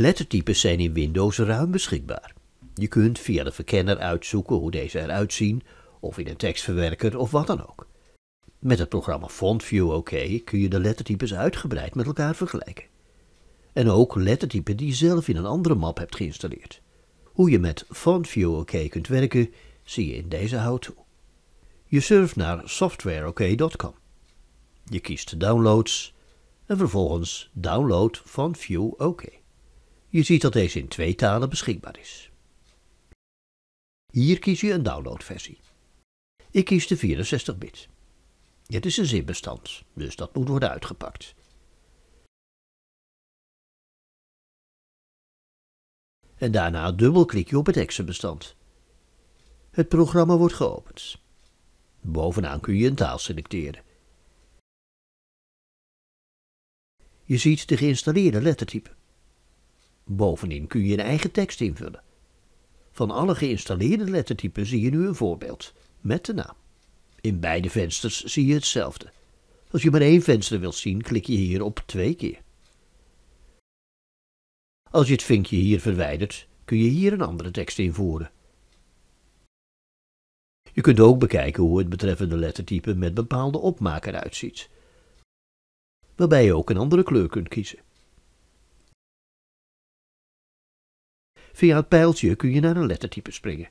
Lettertypes zijn in Windows ruim beschikbaar. Je kunt via de verkenner uitzoeken hoe deze eruit zien, of in een tekstverwerker of wat dan ook. Met het programma FontView OK kun je de lettertypes uitgebreid met elkaar vergelijken. En ook lettertypen die je zelf in een andere map hebt geïnstalleerd. Hoe je met FontView OK kunt werken, zie je in deze how-to. Je surft naar softwareok.com. Je kiest Downloads en vervolgens Download FontView OK. Je ziet dat deze in twee talen beschikbaar is. Hier kies je een downloadversie. Ik kies de 64-bit. Het is een zipbestand, dus dat moet worden uitgepakt. En daarna dubbelklik je op het exe-bestand. Het programma wordt geopend. Bovenaan kun je een taal selecteren. Je ziet de geïnstalleerde lettertype. Bovendien kun je een eigen tekst invullen. Van alle geïnstalleerde lettertypen zie je nu een voorbeeld, met de naam. In beide vensters zie je hetzelfde. Als je maar één venster wilt zien, klik je hier op twee keer. Als je het vinkje hier verwijdert, kun je hier een andere tekst invoeren. Je kunt ook bekijken hoe het betreffende lettertype met bepaalde opmaken eruit waarbij je ook een andere kleur kunt kiezen. Via het pijltje kun je naar een lettertype springen.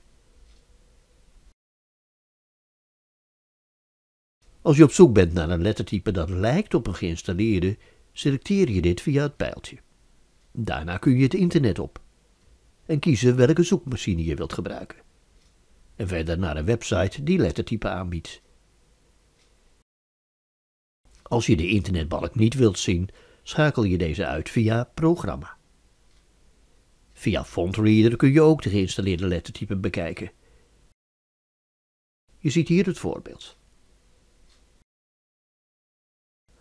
Als je op zoek bent naar een lettertype dat lijkt op een geïnstalleerde, selecteer je dit via het pijltje. Daarna kun je het internet op en kiezen welke zoekmachine je wilt gebruiken. En verder naar een website die lettertype aanbiedt. Als je de internetbalk niet wilt zien, schakel je deze uit via programma. Via FontReader kun je ook de geïnstalleerde lettertypen bekijken. Je ziet hier het voorbeeld.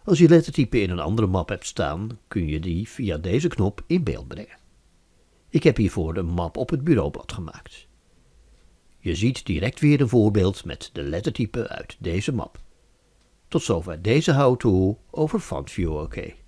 Als je lettertypen in een andere map hebt staan, kun je die via deze knop in beeld brengen. Ik heb hiervoor een map op het bureaublad gemaakt. Je ziet direct weer een voorbeeld met de lettertypen uit deze map. Tot zover deze how-to over FontView OK.